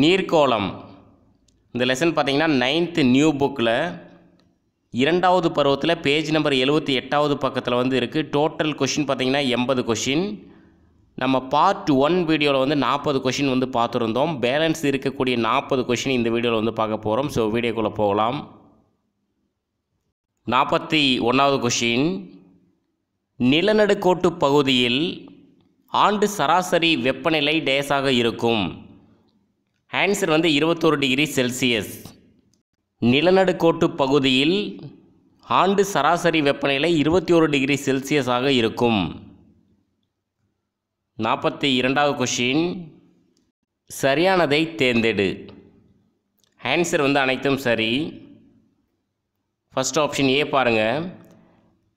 நீர்க்கோளம் இந்த லெசன் பார்த்திங்கன்னா ninth new புக்கில் இரண்டாவது பருவத்தில் பேஜ் நம்பர் எழுபத்தி எட்டாவது பக்கத்தில் வந்து இருக்குது டோட்டல் கொஷின் பார்த்திங்கன்னா எண்பது கொஷின் நம்ம பார்ட் ஒன் வீடியோவில் வந்து நாற்பது கொஷின் வந்து பார்த்துருந்தோம் பேலன்ஸ் இருக்கக்கூடிய நாற்பது கொஷின் இந்த வீடியோவில் வந்து பார்க்க போகிறோம் ஸோ வீடியோக்குள்ளே போகலாம் நாற்பத்தி ஒன்றாவது கொஷின் நிலநடுக்கோட்டு பகுதியில் ஆண்டு சராசரி வெப்பநிலை டேஸாக இருக்கும் ஆன்சர் வந்து இருபத்தோரு டிகிரி செல்சியஸ் நிலநடுக்கோட்டு பகுதியில் ஆண்டு சராசரி வெப்பநிலை இருபத்தி ஒரு டிகிரி செல்சியஸாக இருக்கும் நாற்பத்தி இரண்டாவது கொஷின் சரியானதை தேர்ந்தெடு ஆன்சர் வந்து அனைத்தும் சரி ஃபஸ்ட் ஆப்ஷன் ஏ பாருங்கள்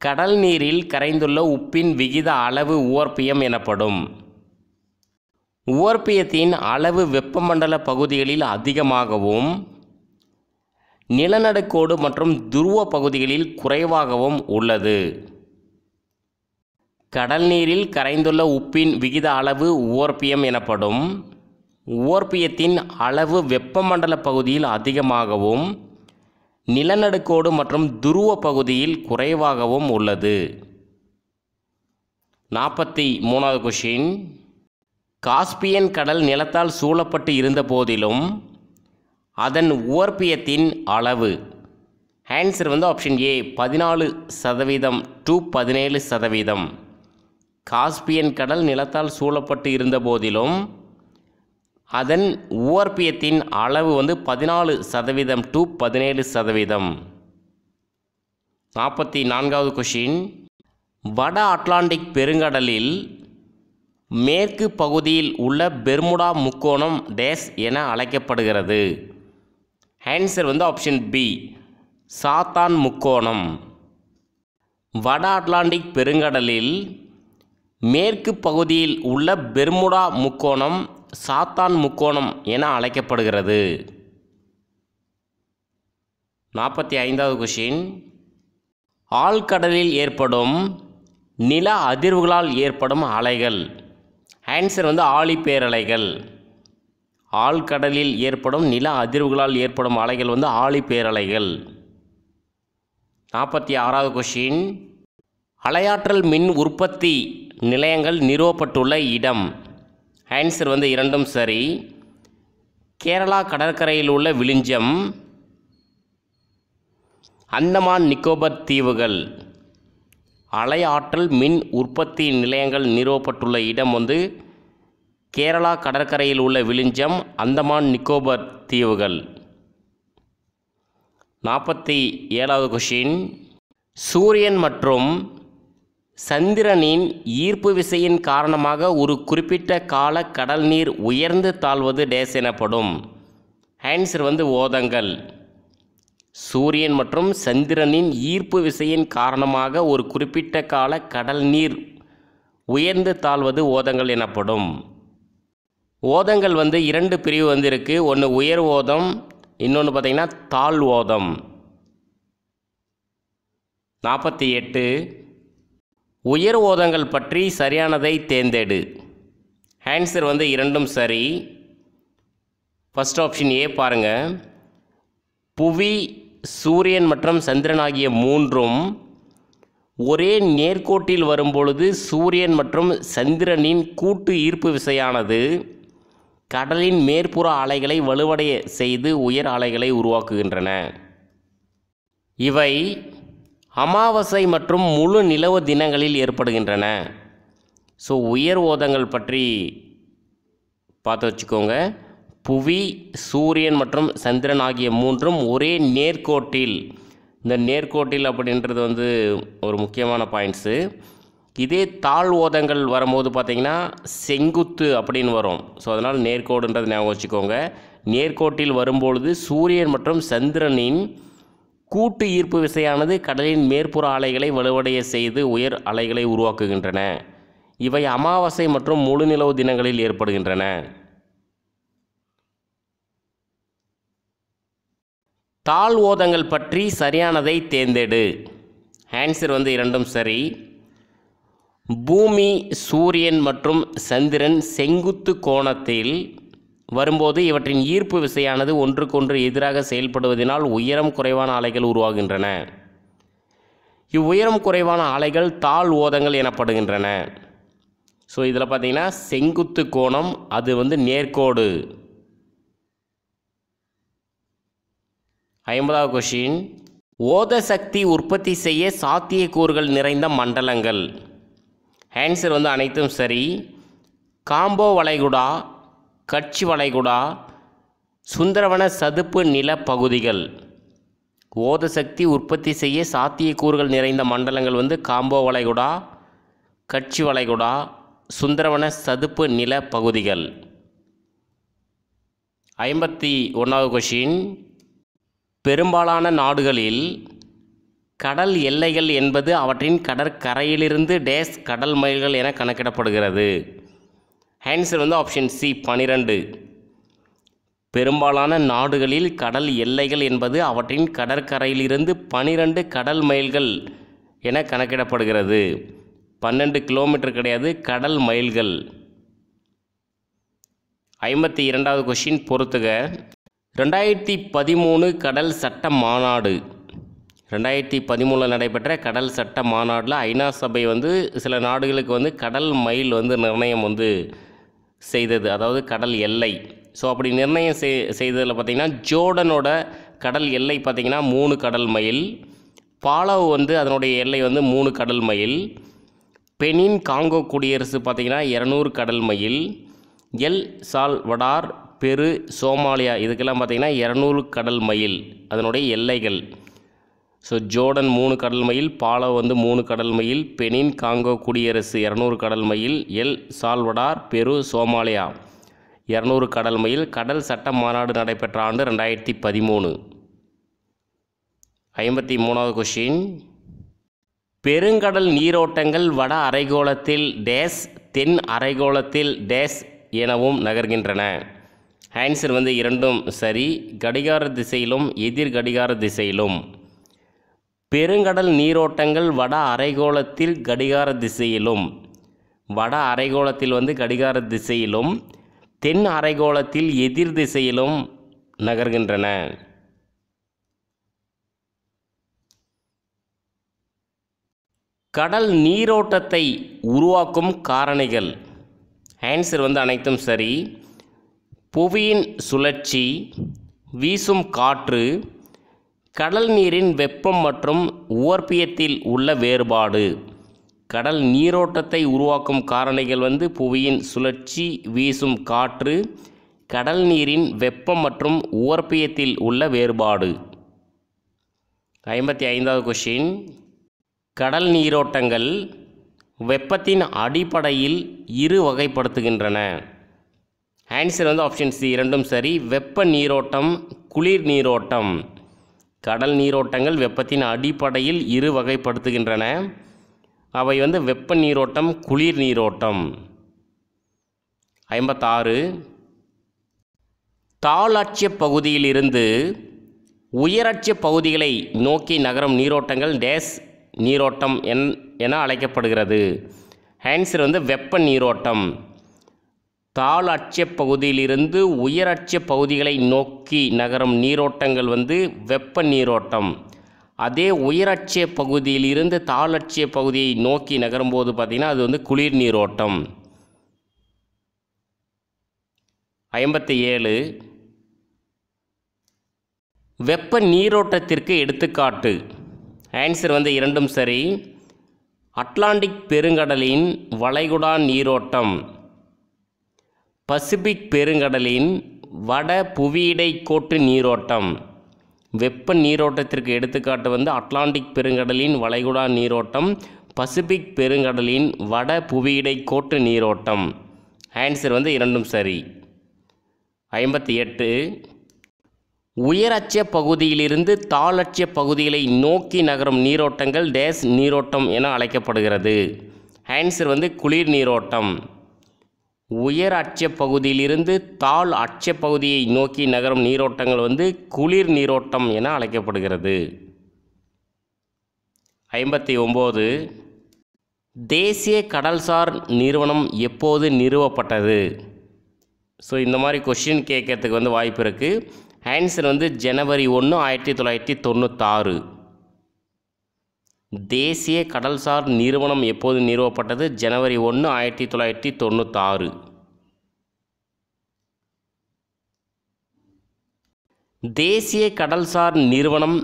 கடல் நீரில் கரைந்துள்ள உப்பின் விகித அளவு ஓர்பியம் எனப்படும் ஓர்பியத்தின் அளவு வெப்பமண்டல பகுதிகளில் அதிகமாகவும் நிலநடுக்கோடு மற்றும் துருவ பகுதிகளில் குறைவாகவும் உள்ளது கடல் நீரில் கரைந்துள்ள உப்பின் விகித அளவு ஓர்பியம் எனப்படும் ஓர்பியத்தின் அளவு வெப்பமண்டல பகுதியில் அதிகமாகவும் நிலநடுக்கோடு மற்றும் துருவ பகுதியில் குறைவாகவும் உள்ளது நாற்பத்தி மூணாவது கொஷின் காஸ்பியன் கடல் நிலத்தால் சூழப்பட்டு இருந்த போதிலும் அதன் உவர்ப்பியத்தின் அளவு ஆன்சர் வந்து ஆப்ஷன் ஏ பதினாலு சதவீதம் டூ பதினேழு சதவீதம் காஸ்பியன் கடல் நிலத்தால் சூழப்பட்டு இருந்த போதிலும் அதன் உவர்ப்பியத்தின் அளவு வந்து பதினாலு சதவீதம் டூ பதினேழு சதவீதம் நாற்பத்தி நான்காவது கொஷின் வட அட்லாண்டிக் பெருங்கடலில் மேற்கு பகுதியில் உள்ள பெர்முடா முக்கோணம் டேஸ் என அழைக்கப்படுகிறது ஆன்சர் வந்து ஆப்ஷன் பி சாத்தான் முக்கோணம் வட அட்லாண்டிக் பெருங்கடலில் மேற்கு பகுதியில் உள்ள பெர்முடா முக்கோணம் சாத்தான் முக்கோணம் என அழைக்கப்படுகிறது நாற்பத்தி ஐந்தாவது கொஷின் ஆழ்கடலில் ஏற்படும் நில அதிர்வுகளால் ஏற்படும் அலைகள் ஆன்சர் வந்து ஆழி பேரலைகள் ஆழ்கடலில் ஏற்படும் நில அதிர்வுகளால் ஏற்படும் அலைகள் வந்து ஆழி பேரலைகள் நாற்பத்தி ஆறாவது கொஷின் அலையாற்றல் மின் உற்பத்தி நிலையங்கள் நிறுவப்பட்டுள்ள இடம் ஆன்சர் வந்து இரண்டும் சரி கேரளா கடற்கரையில் உள்ள விளிஞ்சம் அந்தமான் நிக்கோபர் தீவுகள் அலையாற்றல் மின் உற்பத்தி நிலையங்கள் நிறுவப்பட்டுள்ள இடம் வந்து கேரளா கடற்கரையில் உள்ள விளிஞ்சம் அந்தமான் நிக்கோபர் தீவுகள் நாற்பத்தி ஏழாவது கொஷின் சூரியன் மற்றும் சந்திரனின் ஈர்ப்பு விசையின் காரணமாக ஒரு குறிப்பிட்ட கால கடல் நீர் உயர்ந்து தாழ்வது டேஸ் எனப்படும் ஆன்சர் வந்து ஓதங்கள் சூரியன் மற்றும் சந்திரனின் ஈர்ப்பு விசையின் காரணமாக ஒரு குறிப்பிட்ட கால கடல் நீர் உயர்ந்து தாழ்வது ஓதங்கள் எனப்படும் ஓதங்கள் வந்து இரண்டு பிரிவு வந்து இருக்குது ஒன்று உயர் ஓதம் இன்னொன்று பார்த்திங்கன்னா தாழ் ஓதம் நாற்பத்தி எட்டு உயர் ஓதங்கள் பற்றி சரியானதை தேர்ந்தெடு ஆன்சர் வந்து இரண்டும் சரி ஃபஸ்ட் ஆப்ஷன் ஏ பாருங்கள் புவி சூரியன் மற்றும் சந்திரன் ஆகிய மூன்றும் ஒரே நேர்கோட்டில் வரும்பொழுது சூரியன் மற்றும் சந்திரனின் கூட்டு ஈர்ப்பு விசையானது கடலின் மேற்புற அலைகளை வலுவடைய செய்து உயர் அலைகளை உருவாக்குகின்றன இவை அமாவாசை மற்றும் முழு நிலவு தினங்களில் ஏற்படுகின்றன ஸோ உயர் ஓதங்கள் பற்றி பார்த்து வச்சுக்கோங்க புவி சூரியன் மற்றும் சந்திரன் ஆகிய மூன்றும் ஒரே நேர்கோட்டில் இந்த நேர்கோட்டில் அப்படின்றது வந்து ஒரு முக்கியமான பாயிண்ட்ஸு இதே தாழ் ஓதங்கள் வரும்போது பார்த்திங்கன்னா செங்குத்து அப்படின்னு வரும் ஸோ அதனால் நேர்கோடுன்றது ஞாபகம் வச்சுக்கோங்க நேர்கோட்டில் வரும்பொழுது சூரியன் மற்றும் சந்திரனின் கூட்டு ஈர்ப்பு விசையானது கடலின் மேற்புற அலைகளை வலுவடைய செய்து உயர் அலைகளை உருவாக்குகின்றன இவை அமாவாசை மற்றும் முழுநிலவு தினங்களில் ஏற்படுகின்றன தாழ் ஓதங்கள் பற்றி சரியானதை தேர்ந்தெடு ஆன்சர் வந்து இரண்டும் சரி பூமி சூரியன் மற்றும் சந்திரன் செங்குத்து கோணத்தில் வரும்போது இவற்றின் ஈர்ப்பு விசையானது ஒன்றுக்கொன்று எதிராக செயல்படுவதனால் உயரம் குறைவான அலைகள் உருவாகின்றன இவ்வுயரம் குறைவான அலைகள் தாழ் ஓதங்கள் எனப்படுகின்றன ஸோ இதில் பார்த்திங்கன்னா செங்குத்து கோணம் அது வந்து நேர்கோடு ஐம்பதாவது கொஷின் ஓத சக்தி உற்பத்தி செய்ய சாத்தியக்கூறுகள் நிறைந்த மண்டலங்கள் ஆன்சர் வந்து அனைத்தும் சரி காம்போ வளைகுடா கட்சி வளைகுடா சுந்தரவன சதுப்பு நில பகுதிகள் ஓத சக்தி உற்பத்தி செய்ய சாத்தியக்கூறுகள் நிறைந்த மண்டலங்கள் வந்து காம்போ வளைகுடா கட்சி வளைகுடா சுந்தரவன சதுப்பு நில பகுதிகள் ஐம்பத்தி ஒன்றாவது கொஷின் பெரும்பாலான நாடுகளில் கடல் எல்லைகள் என்பது அவற்றின் கடற்கரையிலிருந்து டேஸ் கடல் மைல்கள் என கணக்கிடப்படுகிறது ஆன்சர் வந்து ஆப்ஷன் சி பனிரெண்டு பெரும்பாலான நாடுகளில் கடல் எல்லைகள் என்பது அவற்றின் கடற்கரையிலிருந்து பனிரெண்டு கடல் மைல்கள் என கணக்கிடப்படுகிறது பன்னெண்டு கிலோமீட்டர் கிடையாது கடல் மைல்கள் ஐம்பத்தி இரண்டாவது கொஷின் பொறுத்துக ரெண்டாயிரத்தி பதிமூணு கடல் சட்ட மாநாடு ரெண்டாயிரத்தி பதிமூணில் நடைபெற்ற கடல் சட்ட மாநாட்டில் ஐநா சபை வந்து சில நாடுகளுக்கு வந்து கடல் மயில் வந்து நிர்ணயம் வந்து செய்தது அதாவது கடல் எல்லை ஸோ அப்படி நிர்ணயம் செய் செய்ததில் பார்த்திங்கன்னா ஜோர்டனோட கடல் எல்லை பார்த்திங்கன்னா மூணு கடல் மயில் பாலவ் வந்து அதனுடைய எல்லை வந்து மூணு கடல் மயில் பெனின் காங்கோ குடியரசு பார்த்திங்கன்னா இரநூறு கடல் மயில் எல் சால்வடார் பெரு சோமாலியா இதுக்கெல்லாம் பார்த்திங்கன்னா இரநூறு கடல் மயில் அதனுடைய எல்லைகள் ஸோ ஜோர்டன் மூணு கடல் மயில் பாலோ வந்து மூணு கடல் மயில் பெனின் காங்கோ குடியரசு இரநூறு கடல் மயில் எல் சால்வடார் பெரு சோமாலியா இரநூறு கடல் மயில் கடல் சட்ட மாநாடு நடைபெற்ற ஆண்டு ரெண்டாயிரத்தி பதிமூணு ஐம்பத்தி மூணாவது கொஷின் பெருங்கடல் நீரோட்டங்கள் வட அரைகோளத்தில் டேஸ் தென் அரைகோளத்தில் டேஸ் எனவும் நகர்கின்றன ஆன்சர் வந்து இரண்டும் சரி கடிகார திசையிலும் எதிர் கடிகார திசையிலும் பெருங்கடல் நீரோட்டங்கள் வட அரைகோளத்தில் கடிகார திசையிலும் வட அரைகோளத்தில் வந்து கடிகார திசையிலும் தென் அரைகோளத்தில் எதிர் திசையிலும் நகர்கின்றன கடல் நீரோட்டத்தை உருவாக்கும் காரணிகள் ஆன்சர் வந்து அனைத்தும் சரி புவியின் சுழற்சி வீசும் காற்று கடல் நீரின் வெப்பம் மற்றும் உவர்ப்பியத்தில் உள்ள வேறுபாடு கடல் நீரோட்டத்தை உருவாக்கும் காரணிகள் வந்து புவியின் சுழற்சி வீசும் காற்று கடல் நீரின் வெப்பம் மற்றும் உவர்ப்பியத்தில் உள்ள வேறுபாடு ஐம்பத்தி ஐந்தாவது கொஷின் கடல் நீரோட்டங்கள் வெப்பத்தின் அடிப்படையில் இரு வகைப்படுத்துகின்றன ஆன்சர் வந்து ஆப்ஷன் சி இரண்டும் சரி வெப்ப நீரோட்டம் குளிர் நீரோட்டம் கடல் நீரோட்டங்கள் வெப்பத்தின் அடிப்படையில் இரு வகைப்படுத்துகின்றன அவை வந்து வெப்ப நீரோட்டம் குளிர் நீரோட்டம் ஐம்பத்தாறு தாளாட்சிய பகுதியிலிருந்து உயரட்சிய பகுதிகளை நோக்கி நகரும் நீரோட்டங்கள் டேஸ் நீரோட்டம் என் என அழைக்கப்படுகிறது ஆன்சர் வந்து வெப்ப நீரோட்டம் தாழ் அட்சிய பகுதியிலிருந்து உயர் அட்சிய பகுதிகளை நோக்கி நகரும் நீரோட்டங்கள் வந்து வெப்ப நீரோட்டம் அதே உயரட்சிய பகுதியிலிருந்து தாளட்சிய பகுதியை நோக்கி நகரும்போது பார்த்திங்கன்னா அது வந்து குளிர் நீரோட்டம் ஐம்பத்தி ஏழு வெப்ப நீரோட்டத்திற்கு எடுத்துக்காட்டு ஆன்சர் வந்து இரண்டும் சரி அட்லாண்டிக் பெருங்கடலின் வளைகுடா நீரோட்டம் பசிபிக் பெருங்கடலின் வட புவியிடை கோட்டு நீரோட்டம் வெப்ப நீரோட்டத்திற்கு எடுத்துக்காட்டு வந்து அட்லாண்டிக் பெருங்கடலின் வளைகுடா நீரோட்டம் பசிபிக் பெருங்கடலின் வட புவியிடை கோட்டு நீரோட்டம் ஆன்சர் வந்து இரண்டும் சரி ஐம்பத்தி எட்டு உயரட்ச பகுதியிலிருந்து தாளட்ச பகுதிகளை நோக்கி நகரும் நீரோட்டங்கள் டேஸ் நீரோட்டம் என அழைக்கப்படுகிறது ஆன்சர் வந்து குளிர் நீரோட்டம் உயர் அச்சப்பகுதியிலிருந்து தாழ் அச்சப்பகுதியை நோக்கி நகரும் நீரோட்டங்கள் வந்து குளிர் நீரோட்டம் என அழைக்கப்படுகிறது ஐம்பத்தி ஒம்பது தேசிய கடல்சார் நிறுவனம் எப்போது நிறுவப்பட்டது ஸோ இந்த மாதிரி கொஷின் கேட்கறதுக்கு வந்து வாய்ப்பு இருக்குது ஆன்சர் வந்து ஜனவரி ஒன்று ஆயிரத்தி தொள்ளாயிரத்தி தொண்ணூத்தாறு தேசிய கடல்சார் நிறுவனம் எப்போது நிறுவப்பட்டது ஜனவரி ஒன்று ஆயிரத்தி தொள்ளாயிரத்தி தொண்ணூத்தாறு தேசிய கடல்சார் நிறுவனம்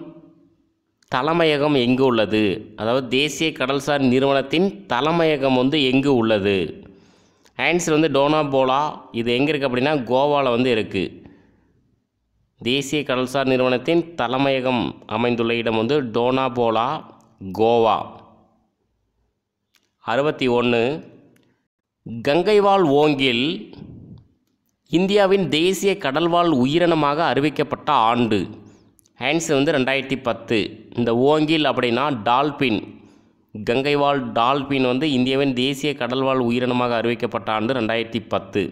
தலைமையகம் எங்கு உள்ளது அதாவது தேசிய கடல்சார் நிறுவனத்தின் தலைமையகம் வந்து எங்கு உள்ளது ஆன்சர் வந்து டோனாபோலா இது எங்கே இருக்குது அப்படின்னா கோவாவில் வந்து இருக்குது தேசிய கடல்சார் நிறுவனத்தின் தலைமையகம் அமைந்துள்ள இடம் வந்து டோனாபோலா கோவா அறுபத்தி ஒன்று கங்கைவாழ் ஓங்கில் இந்தியாவின் தேசிய கடல்வாழ் உயிரினமாக அறிவிக்கப்பட்ட ஆண்டு ஹேண்ட்ஸ் வந்து ரெண்டாயிரத்தி பத்து இந்த ஓங்கில் அப்படின்னா டால்பின் கங்கைவாழ் டால்பின் வந்து இந்தியாவின் தேசிய கடல்வாழ் உயிரினமாக அறிவிக்கப்பட்ட ஆண்டு ரெண்டாயிரத்தி பத்து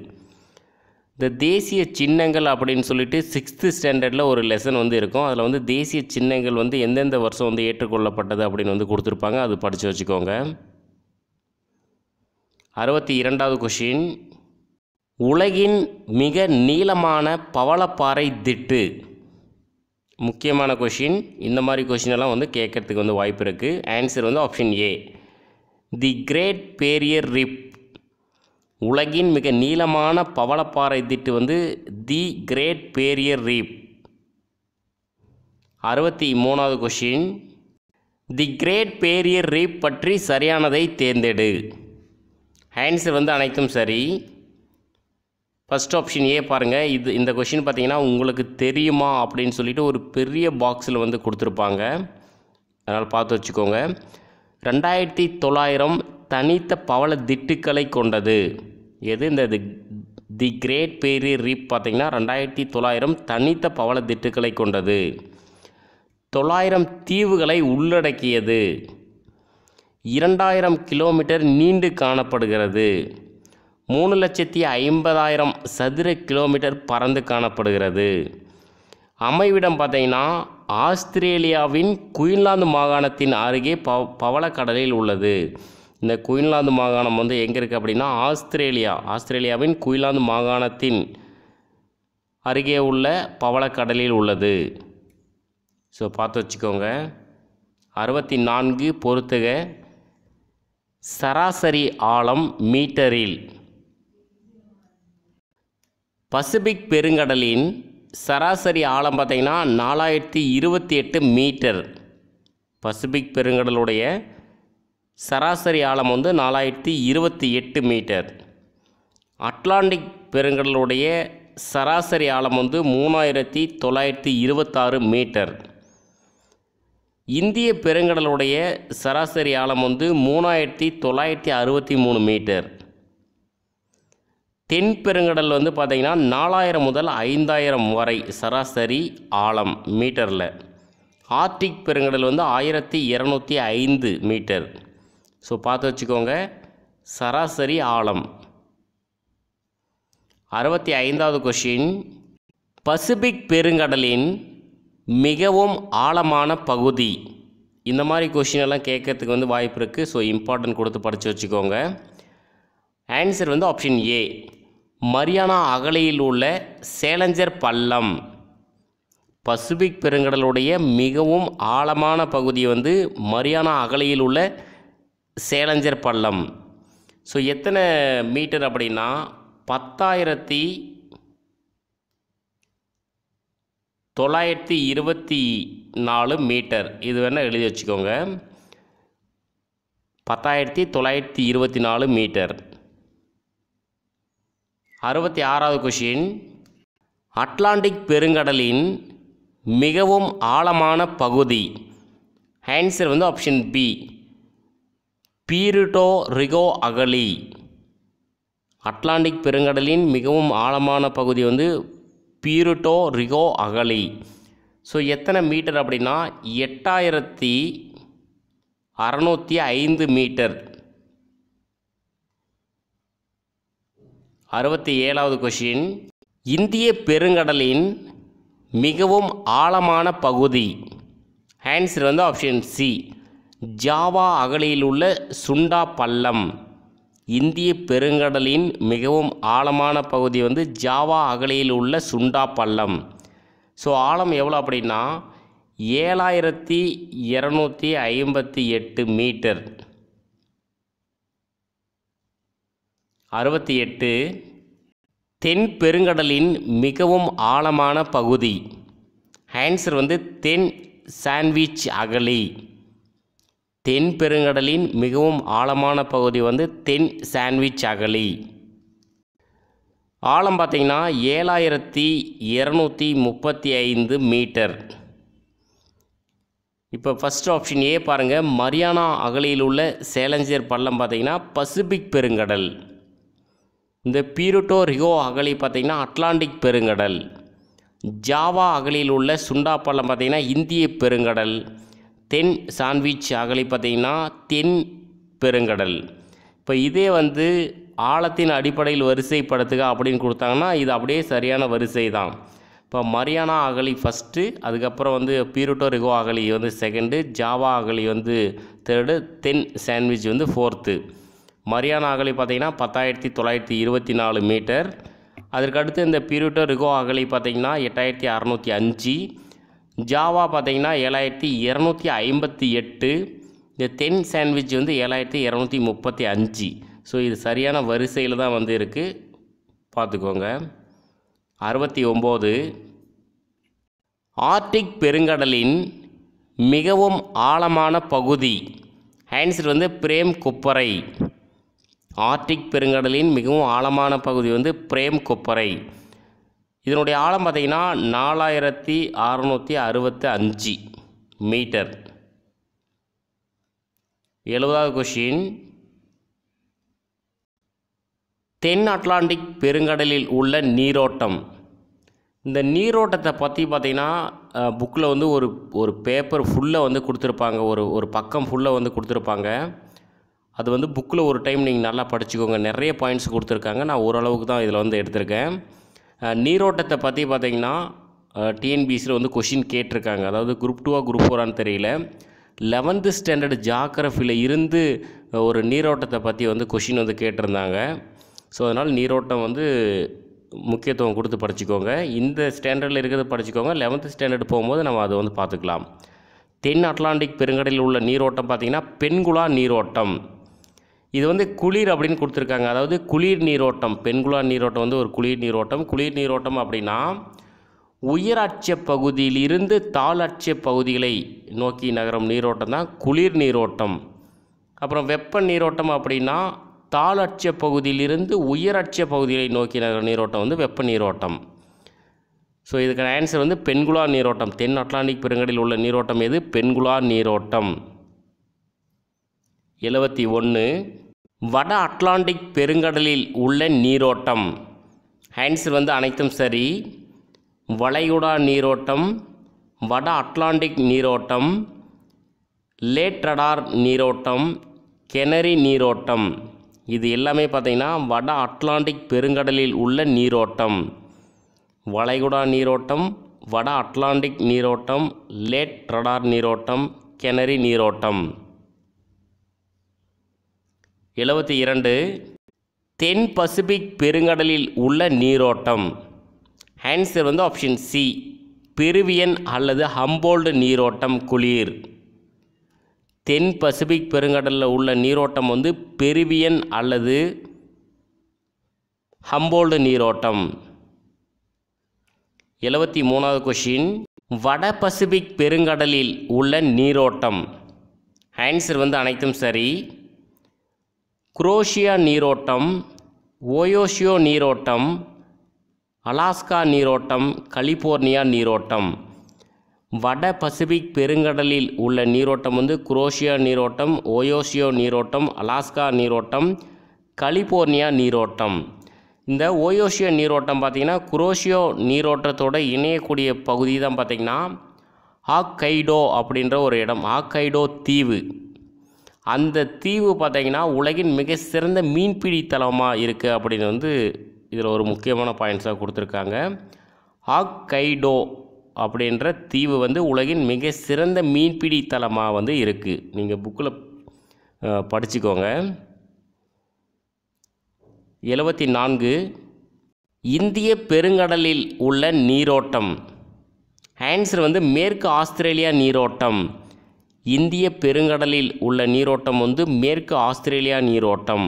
இந்த தேசிய சின்னங்கள் அப்படின்னு சொல்லிட்டு சிக்ஸ்த்து ஸ்டாண்டர்டில் ஒரு லெசன் வந்து இருக்கும் அதில் வந்து தேசிய சின்னங்கள் வந்து எந்தெந்த வருஷம் வந்து ஏற்றுக்கொள்ளப்பட்டது அப்படின்னு வந்து கொடுத்துருப்பாங்க அது படித்து வச்சுக்கோங்க அறுபத்தி இரண்டாவது கொஷின் உலகின் மிக நீளமான பவளப்பாறை திட்டு முக்கியமான கொஷின் இந்த மாதிரி கொஷினெல்லாம் வந்து கேட்குறதுக்கு வந்து வாய்ப்பு இருக்குது ஆன்சர் வந்து option A the Great Barrier Reef உலகின் மிக நீளமான பவளப்பாறை திட்டு வந்து தி கிரேட் பேரியர் ரீப் அறுபத்தி மூணாவது question the Great Barrier Reef பற்றி சரியானதை தேர்ந்தெடு ஆன்சர் வந்து அனைத்தும் சரி ஃபஸ்ட் ஆப்ஷன் ஏ பாருங்கள் இது இந்த கொஷின் பார்த்தீங்கன்னா உங்களுக்கு தெரியுமா அப்படின்னு சொல்லிட்டு ஒரு பெரிய பாக்ஸில் வந்து கொடுத்துருப்பாங்க அதனால் பார்த்து வச்சுக்கோங்க ரெண்டாயிரத்தி தொள்ளாயிரம் தனித்த பவள திட்டுக்களை கொண்டது எது இந்த தி கிரேட் பேரி ரீப் பார்த்திங்கன்னா ரெண்டாயிரத்தி தொள்ளாயிரம் தனித்த பவள திட்டுக்களை கொண்டது தொள்ளாயிரம் தீவுகளை உள்ளடக்கியது இரண்டாயிரம் கிலோமீட்டர் நீண்டு காணப்படுகிறது மூணு லட்சத்தி ஐம்பதாயிரம் சதுர கிலோமீட்டர் பறந்து காணப்படுகிறது அமைவிடம் பார்த்திங்கன்னா ஆஸ்திரேலியாவின் குயின்லாந்து மாகாணத்தின் அருகே ப பவளக்கடலில் உள்ளது இந்த குயின்லாந்து மாகாணம் வந்து எங்கே இருக்குது அப்படின்னா ஆஸ்திரேலியா ஆஸ்திரேலியாவின் குயின்லாந்து மாகாணத்தின் அருகே உள்ள பவளக்கடலில் உள்ளது ஸோ பார்த்து வச்சுக்கோங்க அறுபத்தி நான்கு பொறுத்துக சராசரி ஆழம் மீட்டரில் பசிபிக் பெருங்கடலின் சராசரி ஆழம் பார்த்திங்கன்னா நாலாயிரத்தி இருபத்தி எட்டு மீட்டர் பசிபிக் பெருங்கடலுடைய சராசரி ஆழம் வந்து நாலாயிரத்தி இருபத்தி எட்டு மீட்டர் அட்லாண்டிக் பெருங்கடலுடைய சராசரி ஆழம் வந்து மூணாயிரத்தி தொள்ளாயிரத்தி இருபத்தாறு மீட்டர் இந்திய பெருங்கடலுடைய சராசரி ஆழம் வந்து மூணாயிரத்தி தொள்ளாயிரத்தி அறுபத்தி மூணு மீட்டர் தென் பெருங்கடல் வந்து பார்த்திங்கன்னா நாலாயிரம் முதல் ஐந்தாயிரம் வரை சராசரி ஆழம் மீட்டரில் ஆர்டிக் பெருங்கடல் வந்து ஆயிரத்தி இரநூத்தி ஐந்து மீட்டர் ஸோ பார்த்து வச்சுக்கோங்க சராசரி ஆழம் அறுபத்தி ஐந்தாவது கொஷின் பசிபிக் பெருங்கடலின் மிகவும் ஆழமான பகுதி இந்த மாதிரி கொஷின் எல்லாம் கேட்கறதுக்கு வந்து வாய்ப்பு இருக்குது ஸோ இம்பார்ட்டன்ட் கொடுத்து படித்து வச்சுக்கோங்க ஆன்சர் வந்து ஆப்ஷன் ஏ மரியானா அகலையில் உள்ள சேலஞ்சர் பள்ளம் பசிபிக் பெருங்கடலுடைய மிகவும் ஆழமான பகுதி வந்து மரியானா அகலையில் உள்ள சேலஞ்சர் பள்ளம் ஸோ எத்தனை மீட்டர் அப்படின்னா பத்தாயிரத்தி தொள்ளாயிரத்தி இருபத்தி நாலு மீட்டர் இது வேணால் எழுதி வச்சுக்கோங்க பத்தாயிரத்தி தொள்ளாயிரத்தி இருபத்தி நாலு மீட்டர் அறுபத்தி ஆறாவது கொஷின் அட்லாண்டிக் பெருங்கடலின் மிகவும் ஆழமான பகுதி ஆன்சர் வந்து ஆப்ஷன் பி பீருடோ ரிகோ அகலி அட்லாண்டிக் பெருங்கடலின் மிகவும் ஆழமான பகுதி வந்து பீருடோ ரிகோ அகலி ஸோ எத்தனை மீட்டர் அப்படின்னா எட்டாயிரத்தி அறநூற்றி ஐந்து மீட்டர் அறுபத்தி ஏழாவது கொஷின் இந்திய பெருங்கடலின் மிகவும் ஆழமான பகுதி ஆன்சர் வந்து ஆப்ஷன் சி ஜாவா அகலியில் உள்ள சுண்டா பள்ளம் இந்திய பெருங்கடலின் மிகவும் ஆழமான பகுதி வந்து ஜாவா அகலியில் உள்ள சுண்டா பள்ளம் ஸோ ஆழம் எவ்வளோ அப்படின்னா ஏழாயிரத்தி இரநூத்தி ஐம்பத்தி எட்டு மீட்டர் அறுபத்தி எட்டு தென் பெருங்கடலின் மிகவும் ஆழமான பகுதி ஆன்சர் வந்து தென் சாண்ட்விச் அகலி தென் பெருங்கடலின் மிகவும் ஆழமான பகுதி வந்து தென் சாண்ட்விச் அகலி ஆழம் பார்த்திங்கன்னா ஏழாயிரத்தி இரநூத்தி முப்பத்தி ஐந்து மீட்டர் இப்போ ஃபஸ்ட் ஆப்ஷன் ஏ பாருங்கள் மரியானா அகலியில் உள்ள சேலஞ்சியர் பள்ளம் பார்த்திங்கன்னா பசிபிக் பெருங்கடல் இந்த பீருட்டோ ரிகோ அகலி பார்த்திங்கன்னா அட்லாண்டிக் பெருங்கடல் ஜாவா அகலியில் உள்ள சுண்டா பள்ளம் பார்த்திங்கன்னா இந்திய பெருங்கடல் தென் சாண்ட்விச் அகலி பார்த்திங்கன்னா தென் பெருங்கடல் இப்போ இதே வந்து ஆழத்தின் அடிப்படையில் வரிசைப்படுத்துக அப்படின்னு கொடுத்தாங்கன்னா இது அப்படியே சரியான வரிசை தான் இப்போ மரியானா அகலி ஃபஸ்ட்டு அதுக்கப்புறம் வந்து பீரோட்டோ ரிகோ அகலி வந்து செகண்டு ஜாவா அகலி வந்து தேர்டு தென் சாண்ட்விச் வந்து ஃபோர்த்து மரியானா அகலி பார்த்திங்கன்னா பத்தாயிரத்தி தொள்ளாயிரத்தி இருபத்தி நாலு மீட்டர் அதற்கடுத்து இந்த பீரோட்டோ ரிகோ அகலி பார்த்திங்கன்னா எட்டாயிரத்தி அறநூற்றி அஞ்சு ஜாவா பார்த்திங்கன்னா ஏழாயிரத்தி இரநூத்தி ஐம்பத்தி எட்டு இந்த தென் சாண்ட்விச் வந்து ஏழாயிரத்தி இரநூத்தி முப்பத்தி அஞ்சு ஸோ இது சரியான வரிசையில் தான் வந்து இருக்குது பார்த்துக்கோங்க அறுபத்தி ஒம்பது ஆர்டிக் பெருங்கடலின் மிகவும் ஆழமான பகுதி ஆன்சர் வந்து பிரேம் கொப்பரை ஆர்டிக் பெருங்கடலின் மிகவும் ஆழமான பகுதி வந்து பிரேம் கொப்பரை இதனுடைய ஆழம் பார்த்திங்கன்னா நாலாயிரத்தி அறநூற்றி அறுபத்தி அஞ்சு மீட்டர் எழுபதாவது கொஷின் தென் அட்லாண்டிக் பெருங்கடலில் உள்ள நீரோட்டம் இந்த நீரோட்டத்தை பற்றி பார்த்திங்கன்னா புக்கில் வந்து ஒரு ஒரு பேப்பர் ஃபுல்லாக வந்து கொடுத்துருப்பாங்க ஒரு ஒரு பக்கம் ஃபுல்லாக வந்து கொடுத்துருப்பாங்க அது வந்து புக்கில் ஒரு டைம் நீங்கள் நல்லா படிச்சுக்கோங்க நிறைய பாயிண்ட்ஸ் கொடுத்துருக்காங்க நான் ஓரளவுக்கு தான் இதில் வந்து எடுத்திருக்கேன் நீரோட்டத்தை பற்றி பார்த்திங்கன்னா டிஎன்பிசியில் வந்து கொஷின் கேட்டிருக்காங்க அதாவது குரூப் டூவாக குரூப் ஃபோரான்னு தெரியல லெவன்த்து ஸ்டாண்டர்டு ஜாக்ரஃபியில் இருந்து ஒரு நீரோட்டத்தை பற்றி வந்து கொஷின் வந்து கேட்டிருந்தாங்க ஸோ அதனால் நீரோட்டம் வந்து முக்கியத்துவம் கொடுத்து படிச்சுக்கோங்க இந்த ஸ்டாண்டர்டில் இருக்கிறத படிச்சுக்கோங்க லெவன்த்து ஸ்டாண்டர்டு போகும்போது நம்ம அதை வந்து பார்த்துக்கலாம் தென் அட்லாண்டிக் பெருங்கடலில் உள்ள நீரோட்டம் பார்த்திங்கன்னா பெண்குழா நீரோட்டம் இது வந்து குளிர் அப்படின்னு கொடுத்துருக்காங்க அதாவது குளிர் நீரோட்டம் பெண்குளா நீரோட்டம் வந்து ஒரு குளிர் நீரோட்டம் குளிர் நீரோட்டம் அப்படின்னா உயராட்சிய பகுதியிலிருந்து தாளாட்சிய பகுதிகளை நோக்கி நகரும் நீரோட்டம் தான் குளிர் நீரோட்டம் அப்புறம் வெப்ப நீரோட்டம் அப்படின்னா தாளாட்சிய பகுதியிலிருந்து உயராட்சிய பகுதிகளை நோக்கி நகரும் நீரோட்டம் வந்து வெப்ப நீரோட்டம் ஸோ இதுக்கான ஆன்சர் வந்து பெண்குலா நீரோட்டம் தென் அட்லாண்டிக் பெருங்கடலில் உள்ள நீரோட்டம் எது பெண்குலா நீரோட்டம் எழுபத்தி ஒன்று வட அட்லாண்டிக் பெருங்கடலில் உள்ள நீரோட்டம் ஆன்சர் வந்து அனைத்தும் சரி வளைகுடா நீரோட்டம் வட அட்லாண்டிக் நீரோட்டம் லேட்ரடார் நீரோட்டம் கெனரி நீரோட்டம் இது எல்லாமே பார்த்திங்கன்னா வட அட்லாண்டிக் பெருங்கடலில் உள்ள நீரோட்டம் வளைகுடா நீரோட்டம் வட அட்லாண்டிக் நீரோட்டம் லேட் ரடார் நீரோட்டம் கெனரி நீரோட்டம் எழுபத்தி இரண்டு தென் பசிபிக் பெருங்கடலில் உள்ள நீரோட்டம் ஆன்சர் வந்து ஆப்ஷன் சி பெருவியன் அல்லது ஹம்போல்டு நீரோட்டம் குளிர் தென் பசிபிக் பெருங்கடலில் உள்ள நீரோட்டம் வந்து பெருவியன் அல்லது ஹம்போல்டு நீரோட்டம் எழுபத்தி மூணாவது கொஷின் வட பசிபிக் பெருங்கடலில் உள்ள நீரோட்டம் ஆன்சர் வந்து அனைத்தும் சரி குரோஷியா நீரோட்டம் ஓயோஷியோ நீரோட்டம் அலாஸ்கா நீரோட்டம் கலிஃபோர்னியா நீரோட்டம் வட பசிபிக் பெருங்கடலில் உள்ள நீரோட்டம் வந்து குரோஷியா நீரோட்டம் ஓயோஷியோ நீரோட்டம் அலாஸ்கா நீரோட்டம் கலிஃபோர்னியா நீரோட்டம் இந்த ஓயோஷியோ நீரோட்டம் பார்த்திங்கன்னா குரோஷியோ நீரோட்டத்தோட இணையக்கூடிய பகுதி தான் பார்த்திங்கன்னா ஆக்கைடோ அப்படின்ற ஒரு இடம் ஆக்கைடோ தீவு அந்த தீவு பார்த்திங்கன்னா உலகின் மிக சிறந்த மீன்பிடி தலமாக இருக்குது அப்படின்னு வந்து இதில் ஒரு முக்கியமான பாயிண்ட்ஸாக கொடுத்துருக்காங்க ஆக்கைடோ அப்படின்ற தீவு வந்து உலகின் மிக சிறந்த மீன்பிடி தலமாக வந்து இருக்குது நீங்கள் புக்கில் படிச்சுக்கோங்க எழுபத்தி நான்கு இந்திய பெருங்கடலில் உள்ள நீரோட்டம் ஆன்சர் வந்து மேற்கு ஆஸ்திரேலியா நீரோட்டம் இந்திய பெருங்கடலில் உள்ள நீரோட்டம் வந்து மேற்கு ஆஸ்திரேலியா நீரோட்டம்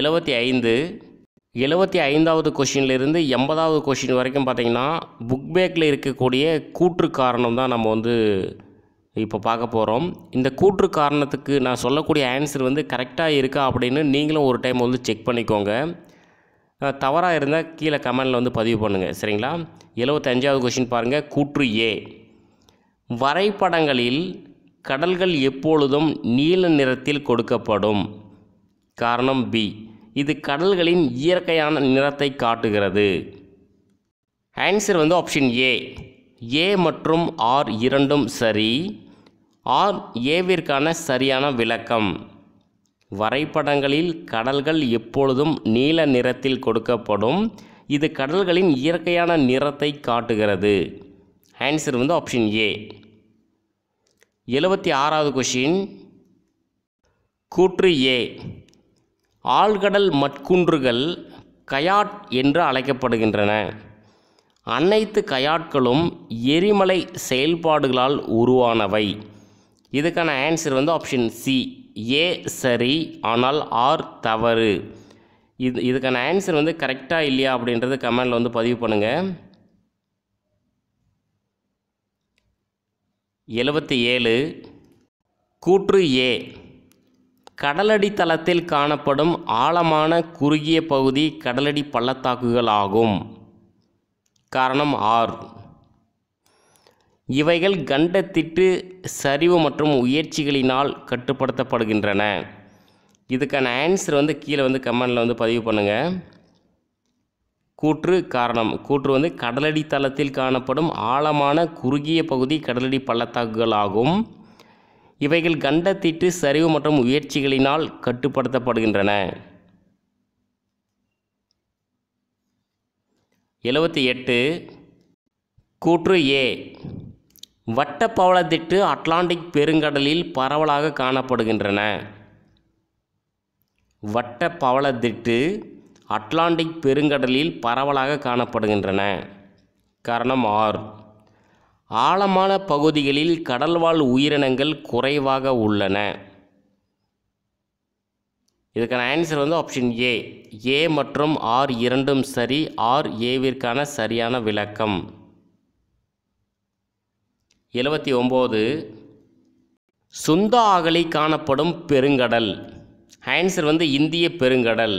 எழுபத்தி ஐந்து எழுபத்தி ஐந்தாவது கொஷின்லேருந்து எண்பதாவது கொஷின் வரைக்கும் பார்த்திங்கன்னா புக்பேக்கில் இருக்கக்கூடிய கூற்று காரணம் தான் நம்ம வந்து இப்போ பார்க்க போகிறோம் இந்த கூற்று காரணத்துக்கு நான் சொல்லக்கூடிய ஆன்சர் வந்து கரெக்டாக இருக்கா அப்படின்னு நீங்களும் ஒரு டைம் வந்து செக் பண்ணிக்கோங்க தவறாக இருந்தால் கீழே கமெண்டில் வந்து பதிவு பண்ணுங்கள் சரிங்களா எழுபத்தஞ்சாவது கொஷின் பாருங்கள் கூற்று ஏ வரைபடங்களில் கடல்கள் எப்பொழுதும் நீல நிறத்தில் கொடுக்கப்படும் காரணம் பி இது கடல்களின் இயற்கையான நிறத்தை காட்டுகிறது ஆன்சர் வந்து ஆப்ஷன் ஏ ஏ மற்றும் ஆர் இரண்டும் சரி ஆர் ஏவிற்கான சரியான விளக்கம் வரைபடங்களில் கடல்கள் எப்பொழுதும் நீல நிறத்தில் கொடுக்கப்படும் இது கடல்களின் இயற்கையான நிறத்தை காட்டுகிறது ஆன்சர் வந்து ஆப்ஷன் ஏ எழுபத்தி ஆறாவது கொஷின் கூற்று ஏ ஆழ்கடல் மட்குன்றுகள் கயாட் என்று அழைக்கப்படுகின்றன அனைத்து கயாட்களும் எரிமலை செயல்பாடுகளால் உருவானவை இதுக்கான ஆன்சர் வந்து ஆப்ஷன் சி ஏ சரி ஆனால் ஆர் தவறு இது இதுக்கான ஆன்சர் வந்து கரெக்டாக இல்லையா அப்படின்றது கமெண்டில் வந்து பதிவு பண்ணுங்கள் எழுபத்தி ஏழு கூற்று ஏ கடலடி தளத்தில் காணப்படும் ஆழமான குறுகிய பகுதி கடலடி பள்ளத்தாக்குகள் ஆகும் காரணம் ஆர் இவைகள் கண்டத்திட்டு சரிவு மற்றும் உயர்ச்சிகளினால் கட்டுப்படுத்தப்படுகின்றன இதுக்கான ஆன்சர் வந்து கீழே வந்து கமெண்டில் வந்து பதிவு பண்ணுங்கள் கூற்று காரணம் கூற்று வந்து கடலடி தளத்தில் காணப்படும் ஆழமான குறுகிய பகுதி கடலடி பள்ளத்தாக்குகளாகும் இவைகள் கண்டத்திட்டு சரிவு மற்றும் முயற்சிகளினால் கட்டுப்படுத்தப்படுகின்றன எழுபத்தி எட்டு கூற்று ஏ வட்டப்பவளத்திட்டு அட்லாண்டிக் பெருங்கடலில் பரவலாக காணப்படுகின்றன வட்ட பவளத்திட்டு அட்லாண்டிக் பெருங்கடலில் பரவலாக காணப்படுகின்றன காரணம் ஆறு ஆழமான பகுதிகளில் கடல்வாழ் உயிரினங்கள் குறைவாக உள்ளன இதுக்கான ஆன்சர் வந்து ஆப்ஷன் ஏ ஏ மற்றும் ஆர் இரண்டும் சரி ஆர் ஏவிற்கான சரியான விளக்கம் எழுபத்தி ஒம்பது சுந்தா ஆகலை காணப்படும் பெருங்கடல் ஆன்சர் வந்து இந்திய பெருங்கடல்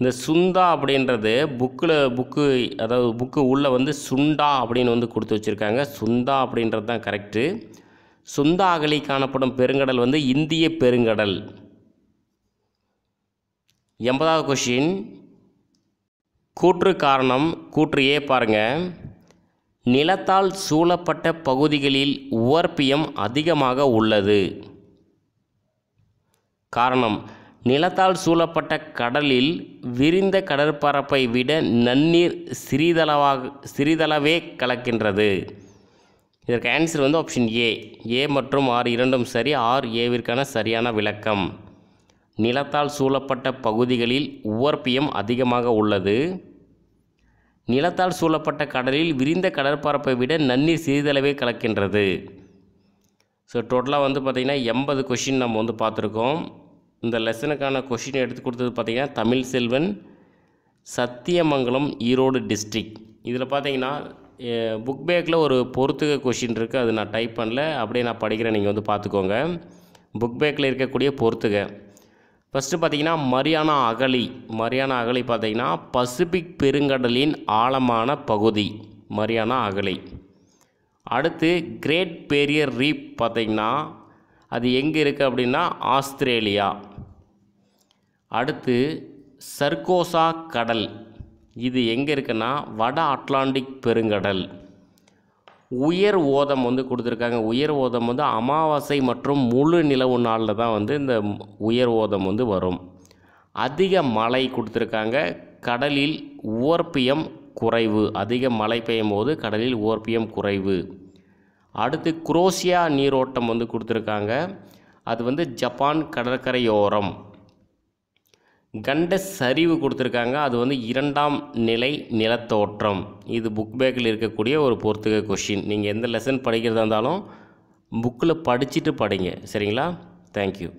இந்த சுந்தா அப்படின்றது புக்கில் புக்கு அதாவது புக்கு உள்ளே வந்து சுண்டா அப்படின்னு வந்து கொடுத்து வச்சுருக்காங்க சுந்தா அப்படின்றது தான் கரெக்டு சுந்தா அகலி காணப்படும் பெருங்கடல் வந்து இந்திய பெருங்கடல் எண்பதாவது கொஷின் கூற்று காரணம் கூற்று ஏ பாருங்கள் நிலத்தால் சூழப்பட்ட பகுதிகளில் உவர்ப்பியம் அதிகமாக உள்ளது காரணம் நிலத்தால் சூழப்பட்ட கடலில் விரிந்த கடற்பரப்பை விட நன்னீர் சிறிதளவாக சிறிதளவே கலக்கின்றது இதற்கு ஆன்சர் வந்து ஆப்ஷன் ஏ ஏ மற்றும் ஆர் இரண்டும் சரி ஆர் ஏவிற்கான சரியான விளக்கம் நிலத்தால் சூழப்பட்ட பகுதிகளில் உவர்பியம் அதிகமாக உள்ளது நிலத்தால் சூழப்பட்ட கடலில் விரிந்த கடற்பரப்பை விட நன்னீர் சிறிதளவே கலக்கின்றது ஸோ டோட்டலாக வந்து பார்த்திங்கன்னா எண்பது கொஷின் நம்ம வந்து பார்த்துருக்கோம் இந்த லெசனுக்கான கொஷின் எடுத்து கொடுத்தது பார்த்திங்கன்னா தமிழ் செல்வன் சத்தியமங்கலம் ஈரோடு டிஸ்ட்ரிக் இதில் பார்த்தீங்கன்னா புக் பேக்கில் ஒரு பொறுத்துக கொஷின் இருக்குது அது நான் டைப் பண்ணல அப்படியே நான் படிக்கிறேன் நீங்கள் வந்து பார்த்துக்கோங்க புக் பேக்கில் இருக்கக்கூடிய பொறுத்துக ஃபஸ்ட்டு பார்த்திங்கன்னா மரியானா அகழி மரியானா அகழி பார்த்திங்கன்னா பசிபிக் பெருங்கடலின் ஆழமான பகுதி மரியானா அகழி அடுத்து கிரேட் பேரியர் ரீப் பார்த்திங்கன்னா அது எங்கே இருக்குது அப்படின்னா ஆஸ்திரேலியா அடுத்து சர்கோசா கடல் இது எங்கே இருக்குன்னா வட அட்லாண்டிக் பெருங்கடல் உயர் ஓதம் வந்து கொடுத்துருக்காங்க உயர் ஓதம் வந்து அமாவாசை மற்றும் முழு நிலவு நாளில் தான் வந்து இந்த உயர் ஓதம் வந்து வரும் அதிக மழை கொடுத்துருக்காங்க கடலில் ஓர்பியம் குறைவு அதிக மழை பெய்யும் போது கடலில் ஓர்பியம் குறைவு அடுத்து குரோசியா நீரோட்டம் வந்து கொடுத்துருக்காங்க அது வந்து ஜப்பான் கடற்கரையோரம் கண்ட சரிவு கொடுத்துருக்காங்க அது வந்து இரண்டாம் நிலை நிலத்தோற்றம் இது புக் பேக்கில் இருக்கக்கூடிய ஒரு பொறுத்துக கொஷின் நீங்கள் எந்த லெசன் படிக்கிறதா இருந்தாலும் புக்கில் படிச்சுட்டு படிங்க சரிங்களா தேங்க்யூ